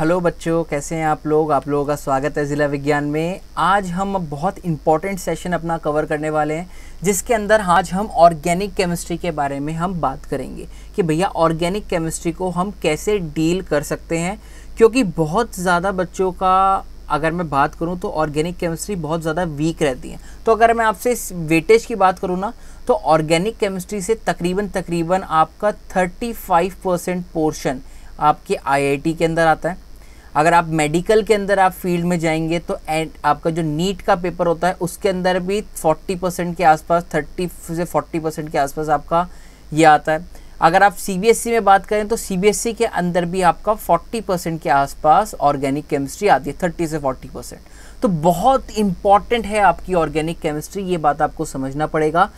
Hello बच्चों कैसे हैं आप लोग आप लोगों का स्वागत है ज़िला विज्ञान में आज हम बहुत इंपॉर्टेंट सेशन अपना कवर करने वाले हैं जिसके अंदर आज हम ऑर्गेनिक केमिस्ट्री के बारे में हम बात करेंगे कि भैया ऑर्गेनिक केमिस्ट्री को हम कैसे डील कर सकते हैं क्योंकि बहुत ज़्यादा बच्चों का अगर मैं बात करूं तो ऑर्गेनिक केमिस्ट्री बहुत ज़्यादा वीक रहती है तो अगर मैं आपसे वेटेज की बात करूं ना तो ऑर्गेनिक केमिस्ट्री से तकरीबन तकरीबन आपका 35 परसेंट पोर्शन आपके आईआईटी के अंदर आता है अगर आप मेडिकल के अंदर आप फील्ड में जाएंगे तो एंड आपका जो नीट का पेपर होता है उसके अंदर भी 40 परसेंट के आसपास 30 से 40 परसेंट के आसपास आपका ये आता है अगर आप सी e में बात करें तो सी e के अंदर भी आपका 40 परसेंट के आसपास ऑर्गेनिक केमिस्ट्री आती है 30 से 40 परसेंट तो बहुत इंपॉर्टेंट है आपकी ऑर्गेनिक केमिस्ट्री ये बात आपको समझना पड़ेगा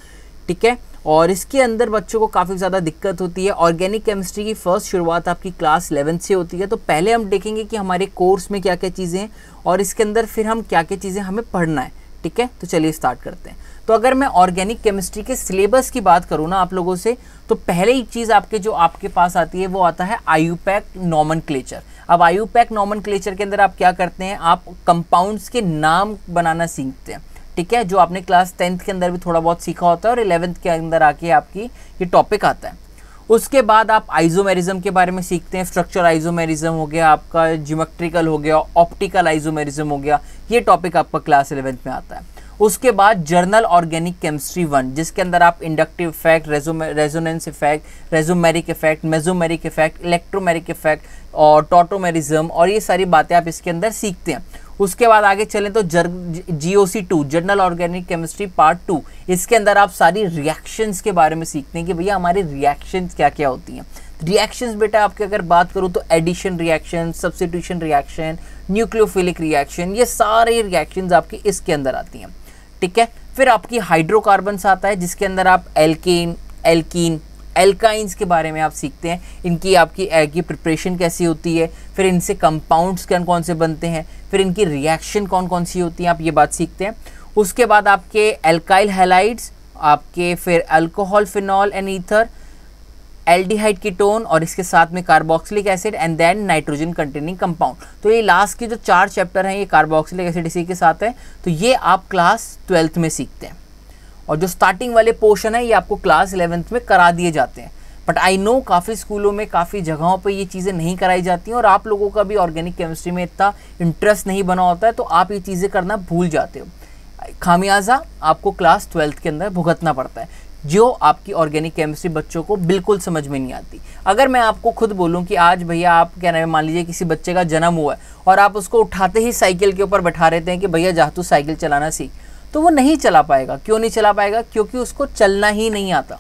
ठीक है और इसके अंदर बच्चों को काफ़ी ज़्यादा दिक्कत होती है ऑर्गेनिक केमिस्ट्री की फ़र्स्ट शुरुआत आपकी क्लास इलेवेंथ से होती है तो पहले हम देखेंगे कि हमारे कोर्स में क्या क्या चीज़ें हैं और इसके अंदर फिर हम क्या क्या चीज़ें हमें पढ़ना है ठीक है तो चलिए स्टार्ट करते हैं तो अगर मैं ऑर्गेनिक केमिस्ट्री के सिलेबस की बात करूँ ना आप लोगों से तो पहले ही चीज़ आपके जो आपके पास आती है वो आता है आयुपैक नॉमन क्लेचर अब आयुपैक नॉमन क्लेचर के अंदर आप क्या करते हैं आप कंपाउंड्स के नाम बनाना सीखते हैं ठीक है जो आपने क्लास टेंथ के अंदर भी थोड़ा बहुत सीखा होता है और इलेवेंथ के अंदर आके आपकी ये टॉपिक आता है उसके बाद आप आइजोमेरिज्म के बारे में सीखते हैं स्ट्रक्चर आइजोमेरिज्म हो गया आपका जिमेट्रिकल हो गया ऑप्टिकल आइजोमेरिज्म हो गया ये टॉपिक आपका क्लास इलेवेंथ में आता है उसके बाद जर्नल ऑर्गेनिक केमिस्ट्री वन जिसके अंदर आप इंडक्टिव इफेक्ट रेजोनेंस इफेक्ट रेजोमेरिक effect mesomeric effect electromeric effect और टोटोमेरिज्म और ये सारी बातें आप इसके अंदर सीखते हैं उसके बाद आगे चलें तो जर G O C two general organic chemistry part two इसके अंदर आप सारी रिएक्शंस के बारे में सीखते हैं कि भैया हमारे रिएक्शंस क्या क्या होती हैं रिएक्शंस बेटा आपके अगर बात करूँ तो addition reaction substitution reaction nucleophilic reaction ये सारे रिएक्शंस आपके इसके अंदर आती हैं ठीक है फिर आपकी हाइड्रोकार्बन्स आता है जिसके अंदर आप एल्किन एल्कीन एल्काइंस के बारे में आप सीखते हैं इनकी आपकी एग की प्रिपरेशन कैसी होती है फिर इनसे कंपाउंड्स कौन कौन से बनते हैं फिर इनकी रिएक्शन कौन कौन सी होती है आप ये बात सीखते हैं उसके बाद आपके एल्काइल हेलाइड्स आपके फिर alcohol phenol and ether aldehyde ketone और इसके साथ में carboxylic acid and then nitrogen containing compound तो ये लास्ट के जो चार चैप्टर हैं ये कार्बोक्सिलिक एसिड इसी के साथ है तो ये आप क्लास ट्वेल्थ में सीखते हैं और जो स्टार्टिंग वाले पोर्शन है ये आपको क्लास इलेवेंथ में करा दिए जाते हैं बट आई नो काफ़ी स्कूलों में काफ़ी जगहों पर ये चीज़ें नहीं कराई जाती हैं और आप लोगों का भी ऑर्गेनिक केमिस्ट्री में इतना इंटरेस्ट नहीं बना होता है तो आप ये चीज़ें करना भूल जाते हो खामियाजा आपको क्लास ट्वेल्थ के अंदर भुगतना पड़ता है जो आपकी ऑर्गेनिक केमिस्ट्री बच्चों को बिल्कुल समझ में नहीं आती अगर मैं आपको खुद बोलूं कि आज भैया आप क्या नाम मान लीजिए किसी बच्चे का जन्म हुआ है और आप उसको उठाते ही साइकिल के ऊपर बैठा रहते हैं कि भैया जा तू साइकिल चलाना सीख तो वो नहीं चला पाएगा क्यों नहीं चला पाएगा क्योंकि उसको चलना ही नहीं आता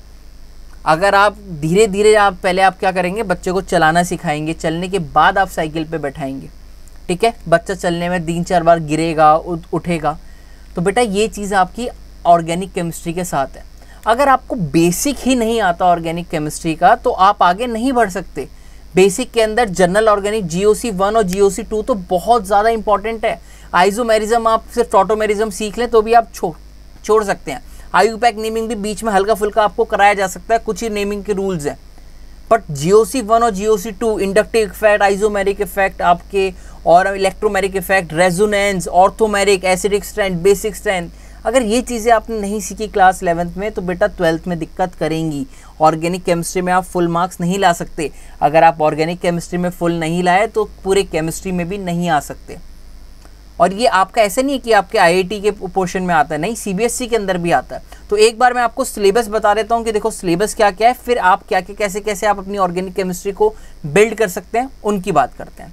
अगर आप धीरे धीरे आप पहले आप क्या करेंगे बच्चे को चलाना सिखाएंगे चलने के बाद आप साइकिल पे बैठाएंगे ठीक है बच्चा चलने में तीन चार बार गिरेगा उठेगा तो बेटा ये चीज़ आपकी ऑर्गेनिक केमिस्ट्री के साथ है अगर आपको बेसिक ही नहीं आता ऑर्गेनिक केमिस्ट्री का तो आप आगे नहीं बढ़ सकते बेसिक के अंदर general organic G O C one और जी ओ सी टू तो बहुत ज़्यादा इंपॉर्टेंट है आइजोमेरिज्म आप सिर्फ टोटोमेरिज्म सीख लें तो भी आप छो, छोड़ सकते हैं आयुपैक नेमिंग भी बीच में हल्का फुल्का आपको कराया जा सकता है कुछ ही नेमिंग के रूल्स हैं बट जीओसी वन और GOC two inductive effect isomeric effect आपके और इलेक्ट्रोमेरिक इफेक्ट रेजोनेंस ऑर्थोमेरिक एसिडिक स्ट्रेंथ बेसिक स्ट्रेंथ अगर ये चीज़ें आपने नहीं सीखी क्लास इलेवंथ में तो बेटा ट्वेल्थ में दिक्कत करेंगी ऑर्गेनिक केमिस्ट्री में आप फुल मार्क्स नहीं ला सकते अगर आप ऑर्गेनिक केमिस्ट्री में फुल नहीं लाए तो पूरे केमिस्ट्री में भी नहीं आ सकते और ये आपका ऐसा नहीं है कि आपके आईआईटी के पोर्शन में आता है नहीं सीबीएसई e के अंदर भी आता है तो एक बार मैं आपको सिलेबस बता देता हूँ कि देखो सिलेबस क्या क्या है फिर आप क्या क्या कैसे कैसे आप अपनी ऑर्गेनिक केमिस्ट्री को बिल्ड कर सकते हैं उनकी बात करते हैं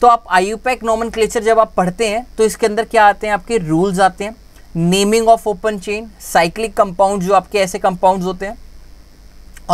तो आप आईयूपैक नॉमन जब आप पढ़ते हैं तो इसके अंदर क्या आते हैं आपके रूल्स आते हैं naming of open chain cyclic compound जो आपके ऐसे कंपाउंड होते हैं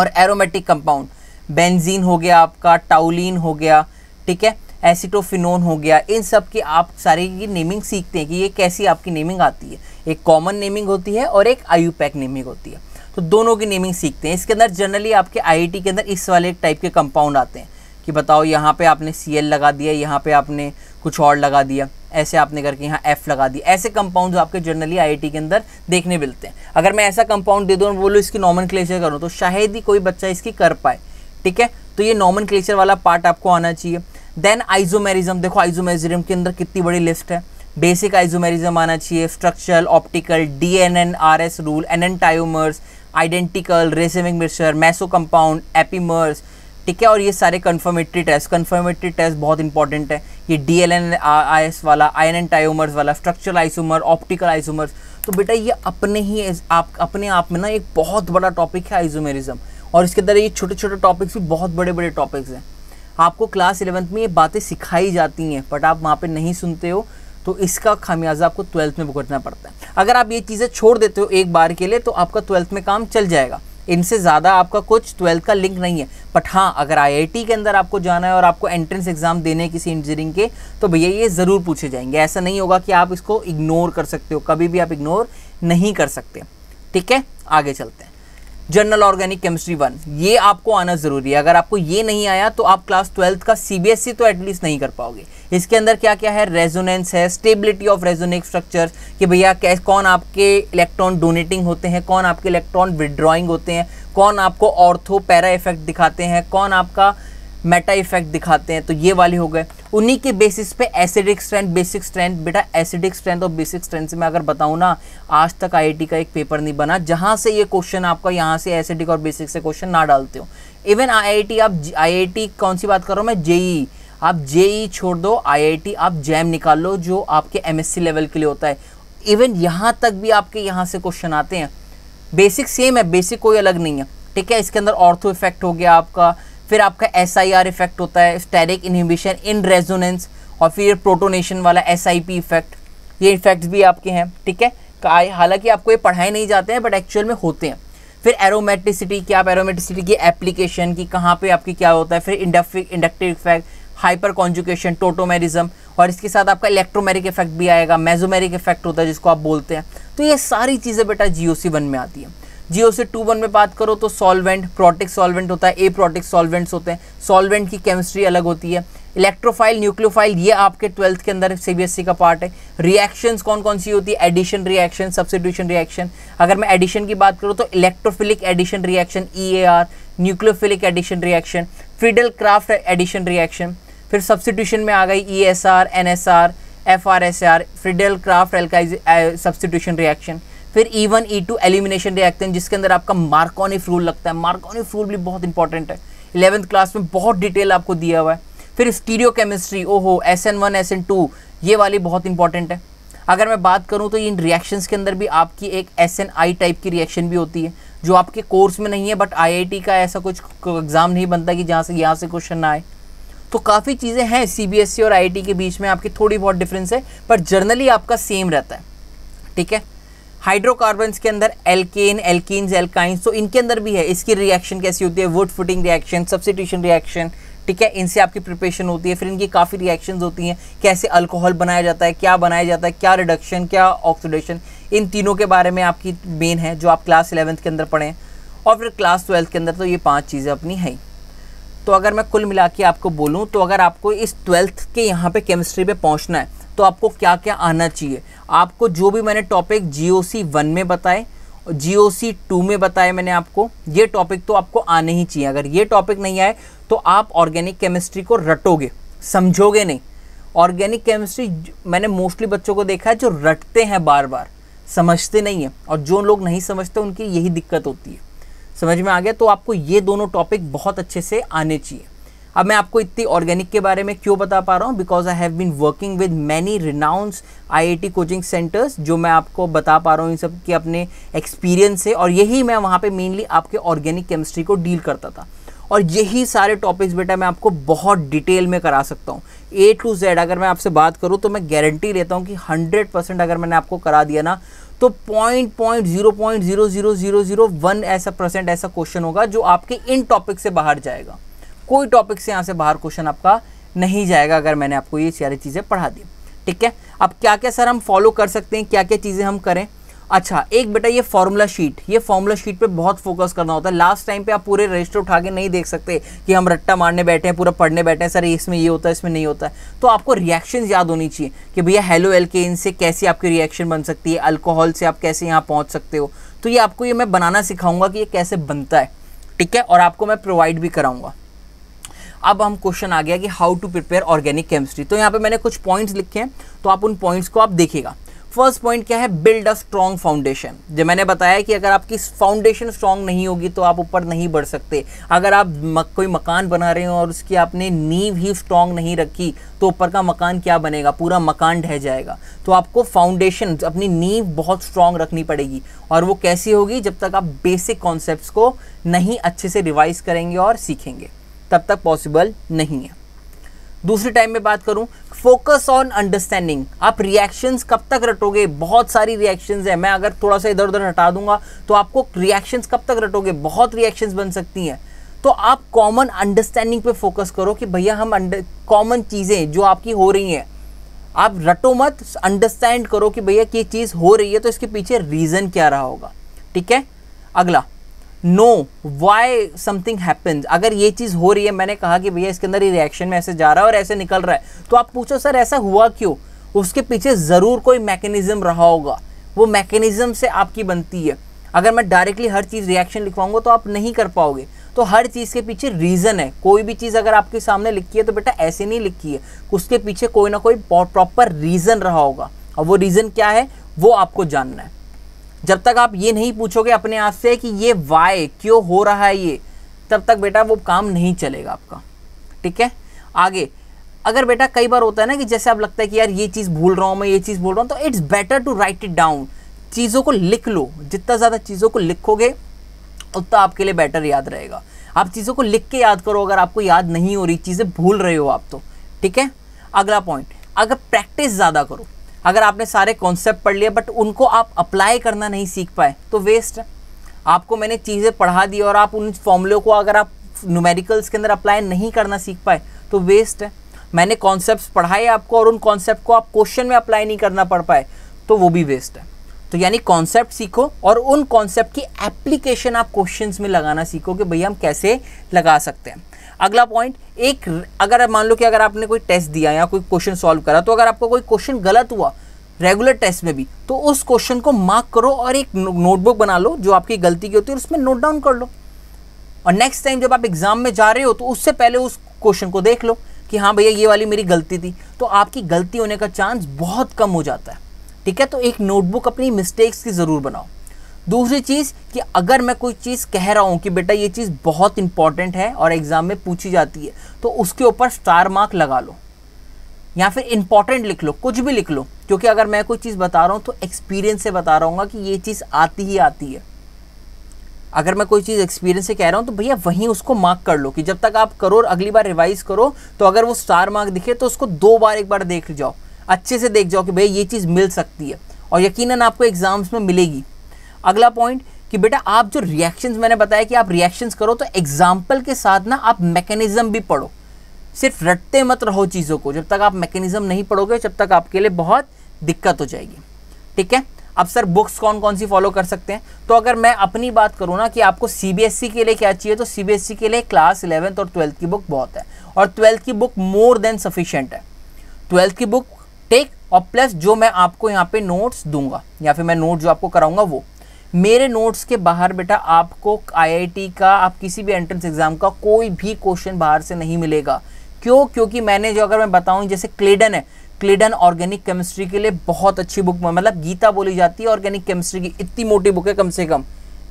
और एरोमेटिक कंपाउंड बेंजीन हो गया आपका टाउलिन हो गया ठीक है एसिटोफिनोन हो गया इन सब की आप सारे की नेमिंग सीखते हैं कि ये कैसी आपकी नेमिंग आती है एक कॉमन नेमिंग होती है और एक आयुपैक नेमिंग होती है तो दोनों की नेमिंग सीखते हैं इसके अंदर जनरली आपके आई के अंदर इस वाले टाइप के कंपाउंड आते हैं कि बताओ यहाँ पर आपने सी लगा दिया यहाँ पर आपने कुछ और लगा दिया ऐसे आपने करके यहाँ एफ लगा दिया ऐसे कंपाउंड्स आपके जनरली आईआईटी के अंदर देखने मिलते हैं अगर मैं ऐसा कंपाउंड दे दूँ बोलो बोलूँ इसकी नॉमन क्लेचर करूँ तो शायद ही कोई बच्चा इसकी कर पाए ठीक है तो ये नॉमन वाला पार्ट आपको आना चाहिए देन आइजोमेरिज्म देखो आइजोमेरिज्म के अंदर कितनी बड़ी लिस्ट है बेसिक आइजोमेरिज्म आना चाहिए structural optical D N N R S rule enantiomers identical receiving mixture meso compound epimers ठीक है और ये सारे कन्फर्मेटरी टेस्ट कन्फर्मेटरी टेस्ट बहुत इंपॉर्टेंट है ये D L N I S वाला आई एन एन टाइमर्स वाला स्ट्रक्चरल आइसोमर ऑप्टिकल आइसोमर्स तो बेटा ये अपने ही आप अपने आप में ना एक बहुत बड़ा टॉपिक है आइजोमेरिज्म और इसके अंदर ये छोटे छोटे टॉपिक्स भी बहुत बड़े बड़े टॉपिक्स हैं आपको क्लास इलेवंथ में ये बातें सिखाई जाती हैं बट आप वहाँ पर नहीं सुनते हो तो इसका खामियाजा आपको ट्वेल्थ में भुगतना पड़ता है अगर आप ये चीज़ें छोड़ देते हो एक बार के लिए तो आपका ट्वेल्थ में काम चल जाएगा इनसे ज़्यादा आपका कुछ ट्वेल्थ का लिंक नहीं है बट हाँ अगर आईआईटी के अंदर आपको जाना है और आपको एंट्रेंस एग्ज़ाम देने किसी इंजीनियरिंग के तो भैया ये ज़रूर पूछे जाएंगे ऐसा नहीं होगा कि आप इसको इग्नोर कर सकते हो कभी भी आप इग्नोर नहीं कर सकते ठीक है आगे चलते हैं जनरल ऑर्गेनिक केमिस्ट्री वन ये आपको आना ज़रूरी है अगर आपको ये नहीं आया तो आप क्लास ट्वेल्थ का सीबीएसई e तो एटलीस्ट नहीं कर पाओगे इसके अंदर क्या क्या है रेजोनेंस है स्टेबिलिटी ऑफ रेजोनिक स्ट्रक्चर कि भैया कौन आपके इलेक्ट्रॉन डोनेटिंग होते हैं कौन आपके इलेक्ट्रॉन विड्रॉइंग होते हैं कौन आपको ऑर्थो पैरा इफेक्ट दिखाते हैं कौन आपका मेटा इफेक्ट दिखाते हैं तो ये वाले हो गए उन्हीं के बेसिस पे एसिडिक स्ट्रेंथ बेसिक स्ट्रेंथ बेटा एसिडिक स्ट्रेंथ और बेसिक स्ट्रेंथ से मैं अगर बताऊँ ना आज तक आई का एक पेपर नहीं बना जहाँ से ये क्वेश्चन आपका यहाँ से एसिडिक और बेसिक से क्वेश्चन ना डालते हो इवन आई आप आई कौन सी बात कर रहा हूँ मैं जेई e e। आप जेई e छोड़ दो टी आप जैम निकाल लो जो आपके सी लेवल के लिए होता है इवन यहाँ तक भी आपके यहाँ से क्वेश्चन आते हैं बेसिक सेम है बेसिक कोई अलग नहीं है ठीक है इसके अंदर ऑर्थो इफेक्ट हो गया आपका फिर आपका एस इफेक्ट होता है स्टेरिक इनहिबिशन इन रेजोनेंस और फिर ये प्रोटोनेशन वाला एस इफेक्ट ये इफेक्ट्स भी आपके हैं ठीक है हालांकि आपको ये पढ़ाए नहीं जाते हैं बट एक्चुअल में होते हैं फिर एरोमेटिसिटी क्या आप एरोमेटिसिटी की एप्लीकेशन की कहाँ पे आपकी क्या होता है फिर inductive inductive effect hyperconjugation tautomerism और इसके साथ आपका इलेक्ट्रोमेरिक इफेक्ट भी आएगा मेजोमेरिक इफेक्ट होता है जिसको आप बोलते हैं तो ये सारी चीज़ें बेटा जी ओ सी वन में आती हैं जियो से टू वन में बात करो तो सॉल्वेंट प्रोटिक सॉल्वेंट होता है ए प्रोटिक सॉल्वेंट्स होते हैं सॉल्वेंट की केमिस्ट्री अलग होती है इलेक्ट्रोफाइल न्यूक्लियोफाइल ये आपके ट्वेल्थ के अंदर सीबीएसई e का पार्ट है रिएक्शंस कौन कौन सी होती है एडिशन रिएक्शन सब्सिट्यूशन रिएक्शन अगर मैं एडिशन की बात करूँ तो electrophilic addition reaction E e nucleophilic addition reaction Friedel Crafts addition reaction फिर सब्सिट्यूशन में आ गई E S R N S R F R S R Friedel Crafts एल्काइज सब्सिट्यूशन रिएक्शन फिर E one E two elimination reactant जिसके अंदर आपका Markovnikov rule लगता है मार्कोनिफ रूल भी बहुत इंपॉर्टेंट है इलेवंथ क्लास में बहुत डिटेल आपको दिया हुआ है फिर स्टीरियो केमिस्ट्री ओहो S N one S N two ये वाली बहुत इंपॉर्टेंट है अगर मैं बात करूँ तो इन रिएक्शंस के अंदर भी आपकी एक एस एन आई टाइप की रिएक्शन भी होती है जो आपके कोर्स में नहीं है बट आई आई टी का ऐसा कुछ एग्ज़ाम नहीं बनता कि जहाँ से यहाँ से क्वेश्चन ना आए तो काफ़ी चीज़ें हैं सी बी एस और आई आई टी के बीच में आपकी थोड़ी बहुत डिफरेंस है पर जर्नली आपका सेम रहता है ठीक है हाइड्रोकार्बन्स के अंदर एल्केन एल्किन्स एल्काइंस तो इनके अंदर भी है इसकी रिएक्शन कैसी होती है वुड फुटिंग रिएक्शन सब्सिट्यूशन रिएक्शन ठीक है इनसे आपकी प्रिपरेशन होती है फिर इनकी काफ़ी रिएक्शन होती हैं कैसे अल्कोहल बनाया जाता है क्या बनाया जाता है क्या रिडक्शन क्या ऑक्सीडेशन इन तीनों के बारे में आपकी मेन है जो आप क्लास इलेवंथ के अंदर पढ़ें और फिर क्लास ट्वेल्थ के अंदर तो ये पाँच चीज़ें अपनी हैं तो अगर मैं कुल मिला के आपको बोलूँ तो अगर आपको इस ट्वेल्थ के यहाँ पर केमिस्ट्री पर पहुँचना है तो आपको क्या क्या आना चाहिए आपको जो भी मैंने टॉपिक जी ओ सी वन में बताए और जी ओ सी टू में बताए मैंने आपको ये टॉपिक तो आपको आने ही चाहिए अगर ये टॉपिक नहीं आए तो आप ऑर्गेनिक केमिस्ट्री को रटोगे समझोगे नहीं ऑर्गेनिक केमिस्ट्री मैंने मोस्टली बच्चों को देखा है जो रटते हैं बार बार समझते नहीं हैं और जो लोग नहीं समझते उनकी यही दिक्कत होती है समझ में आ गया तो आपको ये दोनों टॉपिक बहुत अच्छे से आने चाहिए अब मैं आपको इतनी ऑर्गेनिक के बारे में क्यों बता पा रहा हूँ because I have been working with many renowned T coaching centres जो मैं आपको बता पा रहा हूँ इन सब के अपने एक्सपीरियंस से और यही मैं वहाँ पे मेनली आपके ऑर्गेनिक केमिस्ट्री को डील करता था और यही सारे टॉपिक्स बेटा मैं आपको बहुत डिटेल में करा सकता हूँ ए टू जेड अगर मैं आपसे बात करूँ तो मैं गारंटी लेता हूँ कि हंड्रेड परसेंट अगर मैंने आपको करा दिया ना तो point point zero point zero zero zero zero one ऐसा परसेंट ऐसा क्वेश्चन होगा जो आपके इन टॉपिक से बाहर जाएगा कोई टॉपिक से यहाँ से बाहर क्वेश्चन आपका नहीं जाएगा अगर मैंने आपको ये सारी चीज़ें पढ़ा दी ठीक है अब क्या क्या सर हम फॉलो कर सकते हैं क्या क्या चीज़ें हम करें अच्छा एक बेटा ये फॉर्मूला शीट ये फॉर्मूला शीट पे बहुत फोकस करना होता है लास्ट टाइम पे आप पूरे रजिस्टर उठा के नहीं देख सकते कि हम रट्टा मारने बैठे हैं पूरा पढ़ने बैठे हैं सर इसमें ये होता है इसमें नहीं होता है तो आपको रिएक्शन याद होनी चाहिए कि भैया हेलो एल के से कैसी आपकी रिएक्शन बन सकती है अल्कोहल से आप कैसे यहाँ पहुँच सकते हो तो ये आपको ये मैं बनाना सिखाऊंगा कि ये कैसे बनता है ठीक है और आपको मैं प्रोवाइड भी कराऊंगा अब हम क्वेश्चन आ गया कि how to prepare organic chemistry तो यहाँ पे मैंने कुछ पॉइंट्स लिखे हैं तो आप उन पॉइंट्स को आप देखिएगा फर्स्ट पॉइंट क्या है बिल्ड अ स्ट्रॉन्ग फाउंडेशन जो मैंने बताया कि अगर आपकी फाउंडेशन स्ट्रॉन्ग नहीं होगी तो आप ऊपर नहीं बढ़ सकते अगर आप मक, कोई मकान बना रहे हो और उसकी आपने नींव ही स्ट्रॉन्ग नहीं रखी तो ऊपर का मकान क्या बनेगा पूरा मकान ढह जाएगा तो आपको फाउंडेशन अपनी नींव बहुत स्ट्रांग रखनी पड़ेगी और वो कैसी होगी जब तक आप बेसिक कॉन्सेप्ट को नहीं अच्छे से रिवाइज करेंगे और सीखेंगे तब तक पॉसिबल नहीं है दूसरे टाइम में बात करूं फोकस ऑन अंडरस्टैंडिंग आप रिएक्शंस कब तक रटोगे बहुत सारी रिएक्शंस हैं मैं अगर थोड़ा सा इधर उधर हटा दूंगा तो आपको रिएक्शंस कब तक रटोगे बहुत रिएक्शंस बन सकती हैं तो आप कॉमन अंडरस्टैंडिंग पे फोकस करो कि भैया हम कॉमन चीज़ें जो आपकी हो रही हैं आप रटो मत अंडरस्टैंड करो कि भैया ये चीज़ हो रही है तो इसके पीछे रीज़न क्या रहा होगा ठीक है अगला नो वाई समथिंग हैपन्स अगर ये चीज़ हो रही है मैंने कहा कि भैया इसके अंदर ये रिएक्शन में ऐसे जा रहा है और ऐसे निकल रहा है तो आप पूछो सर ऐसा हुआ क्यों उसके पीछे ज़रूर कोई मैकेनिज़्म रहा होगा वो मैकेनिज़्म से आपकी बनती है अगर मैं डायरेक्टली हर चीज़ रिएक्शन लिखवाऊंगा तो आप नहीं कर पाओगे तो हर चीज़ के पीछे रीज़न है कोई भी चीज़ अगर आपके सामने लिखी है तो बेटा ऐसे नहीं लिखी है उसके पीछे कोई ना कोई प्रॉपर रीज़न रहा होगा और वो रीज़न क्या है वो आपको जानना है जब तक आप ये नहीं पूछोगे अपने आप से कि ये वाई क्यों हो रहा है ये तब तक बेटा वो काम नहीं चलेगा आपका ठीक है आगे अगर बेटा कई बार होता है ना कि जैसे आप लगता है कि यार ये चीज़ भूल रहा हूँ मैं ये चीज़ भूल रहा हूँ तो it's better to write it down चीज़ों को लिख लो जितना ज़्यादा चीज़ों को लिखोगे उतना आपके लिए बेटर याद रहेगा आप चीज़ों को लिख के याद करो अगर आपको याद नहीं हो रही चीज़ें भूल रहे हो आप तो ठीक है अगला पॉइंट अगर प्रैक्टिस ज़्यादा करो अगर आपने सारे कॉन्सेप्ट पढ़ लिए बट उनको आप अप्लाई करना नहीं सीख पाए तो वेस्ट है आपको मैंने चीज़ें पढ़ा दी और आप उन फॉर्मूलों को अगर आप न्यूमेरिकल्स के अंदर अप्लाई नहीं करना सीख पाए तो वेस्ट है मैंने कॉन्सेप्ट पढ़ाए आपको और उन कॉन्सेप्ट को आप क्वेश्चन में अप्लाई नहीं करना पड़ पाए तो वो भी वेस्ट है तो यानी कॉन्सेप्ट सीखो और उन कॉन्सेप्ट की एप्लीकेशन आप क्वेश्चन में लगाना सीखो कि भैया हम कैसे लगा सकते हैं अगला पॉइंट एक अगर मान लो कि अगर आपने कोई टेस्ट दिया या कोई क्वेश्चन सॉल्व करा तो अगर आपका कोई क्वेश्चन गलत हुआ रेगुलर टेस्ट में भी तो उस क्वेश्चन को मार्क करो और एक नोटबुक बना लो जो आपकी गलती की होती है उसमें नोट डाउन कर लो और नेक्स्ट टाइम जब आप एग्ज़ाम में जा रहे हो तो उससे पहले उस क्वेश्चन को देख लो कि हाँ भैया ये वाली मेरी गलती थी तो आपकी गलती होने का चांस बहुत कम हो जाता है ठीक है तो एक नोटबुक अपनी मिस्टेक्स की ज़रूर बनाओ दूसरी चीज़ कि अगर मैं कोई चीज़ कह रहा हूँ कि बेटा ये चीज़ बहुत इंपॉर्टेंट है और एग्ज़ाम में पूछी जाती है तो उसके ऊपर स्टार मार्क लगा लो या फिर इंपॉर्टेंट लिख लो कुछ भी लिख लो क्योंकि अगर मैं कोई चीज़ बता रहा हूँ तो एक्सपीरियंस से बता रहा हूँ कि ये चीज़ आती ही आती है अगर मैं कोई चीज़ एक्सपीरियंस से कह रहा हूँ तो भैया वहीं उसको मार्क कर लो कि जब तक आप करो और अगली बार रिवाइज़ करो तो अगर वो स्टार मार्क दिखे तो उसको दो बार एक बार देख जाओ अच्छे से देख जाओ कि भैया ये चीज़ मिल सकती है और यकीनन आपको एग्ज़ाम्स में मिलेगी अगला पॉइंट कि बेटा आप जो रिएक्शंस मैंने बताया कि आप रिएक्शंस करो तो एग्जाम्पल के साथ ना आप मैकेनिज्म भी पढ़ो सिर्फ रटते मत रहो चीज़ों को जब तक आप मैकेनिज्म नहीं पढ़ोगे जब तक आपके लिए बहुत दिक्कत हो जाएगी ठीक है अब सर बुक्स कौन कौन सी फॉलो कर सकते हैं तो अगर मैं अपनी बात करूँ ना कि आपको सी e के लिए क्या चाहिए तो सी e के लिए क्लास इलेवंथ और ट्वेल्थ की बुक बहुत है और ट्वेल्थ की बुक मोर देन सफिशेंट है ट्वेल्थ की बुक टेक और प्लस जो मैं आपको यहाँ पे नोट्स दूंगा या फिर मैं नोट जो आपको कराऊंगा वो मेरे नोट्स के बाहर बेटा आपको आईआईटी का आप किसी भी एंट्रेंस एग्ज़ाम का कोई भी क्वेश्चन बाहर से नहीं मिलेगा क्यों क्योंकि मैंने जो अगर मैं बताऊँ जैसे क्लेडन है क्लेडन ऑर्गेनिक केमिस्ट्री के लिए बहुत अच्छी बुक मतलब गीता बोली जाती है ऑर्गेनिक केमिस्ट्री की इतनी मोटी बुक है कम से कम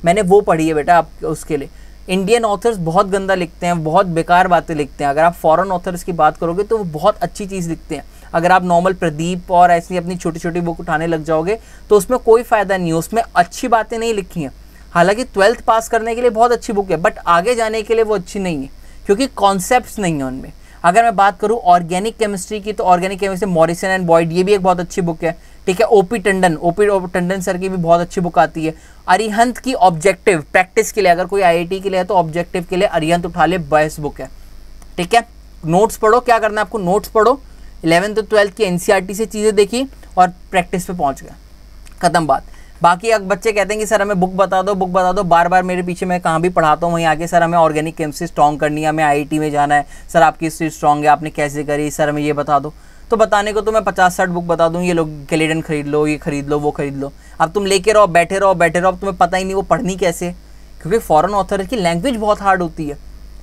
मैंने वो पढ़ी है बेटा आप उसके लिए इंडियन ऑथर्स बहुत गंदा लिखते हैं बहुत बेकार बातें लिखते हैं अगर आप फॉरेन ऑथर्स की बात करोगे तो वो बहुत अच्छी चीज़ लिखते हैं अगर आप नॉर्मल प्रदीप और ऐसी अपनी छोटी छोटी बुक उठाने लग जाओगे तो उसमें कोई फ़ायदा नहीं है उसमें अच्छी बातें नहीं लिखी हैं हालांकि ट्वेल्थ पास करने के लिए बहुत अच्छी बुक है बट आगे जाने के लिए वो अच्छी नहीं है क्योंकि कॉन्सेप्ट नहीं है उनमें अगर मैं बात करूँ ऑर्गेनिक केमिस्ट्री की तो organic chemistry Morrison and Boyd ये भी एक बहुत अच्छी बुक है ठीक है O P Tandon O P Tandon sir की भी बहुत अच्छी बुक आती है अरिहंत की ऑब्जेक्टिव प्रैक्टिस के लिए अगर कोई आईआईटी के लिए है तो ऑब्जेक्टिव के लिए अरिहंत उठा ले बेस्ट बुक है ठीक है नोट्स पढ़ो क्या करना है आपको नोट्स पढ़ो इलेवंथ और ट्वेल्थ की एन e से चीज़ें देखी और प्रैक्टिस पे पहुंच गए ख़त्म बात बाकी अगर बच्चे कहते हैं कि सर हमें बुक बता दो बुक बता दो बार बार मेरे पीछे मैं कहाँ भी पढ़ाता हूँ वहीं आगे सर हमें ऑर्गेनिक केमिस्ट्री स्ट्रॉन्ग करनी है हमें आई में जाना है सर आपकी हिस्ट्री स्ट्रॉन्ग है आपने कैसे करी सर हमें ये बता दो तो बताने को तो मैं पचास साठ बुक बता दूँ ये लोग गलेडन खरीद लो ये खरीद लो वो खरीद लो अब तुम लेके रहो बैठे रहो बैठे रहो अब तुम्हें पता ही नहीं वो पढ़नी कैसे क्योंकि फ़ॉरन ऑथर की लैंग्वेज बहुत हार्ड होती है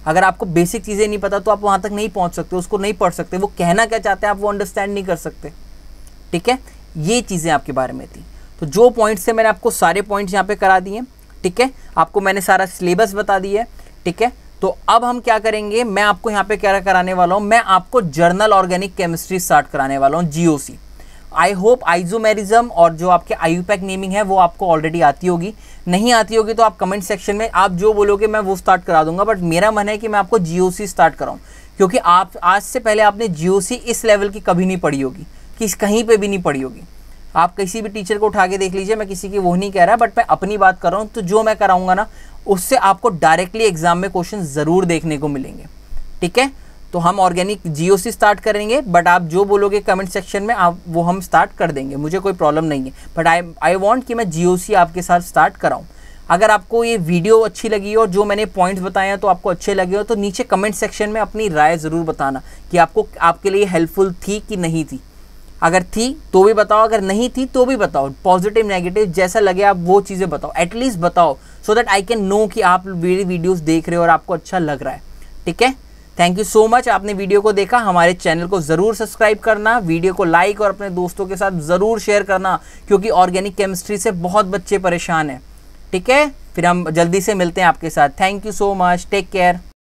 अगर आपको बेसिक चीज़ें नहीं पता तो आप वहाँ तक नहीं पहुँच सकते उसको नहीं पढ़ सकते वो कहना क्या चाहते हैं आप वो अंडरस्टैंड नहीं कर सकते ठीक है ये चीज़ें आपके बारे में थी तो जो पॉइंट्स थे मैंने आपको सारे पॉइंट्स यहाँ पे करा दिए ठीक है आपको मैंने सारा सिलेबस बता दिया है ठीक है तो अब हम क्या करेंगे मैं आपको यहाँ पे क्या कराने वाला हूँ मैं आपको जर्नल ऑर्गेनिक केमिस्ट्री स्टार्ट कराने वाला हूँ जीओसी आई होप आइजोमेरिज्म और जो आपके आयुपैक नेमिंग है वो आपको ऑलरेडी आती होगी नहीं आती होगी तो आप कमेंट सेक्शन में आप जो बोलोगे मैं वो स्टार्ट करा दूंगा बट मेरा मन है कि मैं आपको जी स्टार्ट कराऊँ क्योंकि आप आज से पहले आपने जी इस लेवल की कभी नहीं पढ़ी होगी कि कहीं पर भी नहीं पढ़ी होगी आप किसी भी टीचर को उठा के देख लीजिए मैं किसी की वो नहीं कह रहा बट मैं अपनी बात कर रहा हूँ तो जो मैं कराऊंगा ना उससे आपको डायरेक्टली एग्जाम में क्वेश्चन ज़रूर देखने को मिलेंगे ठीक है तो हम ऑर्गेनिक जियो से स्टार्ट करेंगे बट आप जो बोलोगे कमेंट सेक्शन में आप वो हम स्टार्ट कर देंगे मुझे कोई प्रॉब्लम नहीं है बट आई आई वॉन्ट कि मैं सी आपके साथ स्टार्ट कराऊँ अगर आपको ये वीडियो अच्छी लगी हो जो मैंने पॉइंट्स बताए हैं तो आपको अच्छे लगे हो तो नीचे कमेंट सेक्शन में अपनी राय ज़रूर बताना कि आपको आपके लिए हेल्पफुल थी कि नहीं थी अगर थी तो भी बताओ अगर नहीं थी तो भी बताओ पॉजिटिव नेगेटिव जैसा लगे आप वो चीज़ें बताओ एटलीस्ट बताओ so that I can know कि आप मेरी वीडियोज़ देख रहे हो और आपको अच्छा लग रहा है ठीक है थैंक यू सो मच आपने वीडियो को देखा हमारे चैनल को ज़रूर सब्सक्राइब करना वीडियो को लाइक और अपने दोस्तों के साथ ज़रूर शेयर करना क्योंकि ऑर्गेनिक केमिस्ट्री से बहुत बच्चे परेशान हैं ठीक है फिर हम जल्दी से मिलते हैं आपके साथ thank you so much take care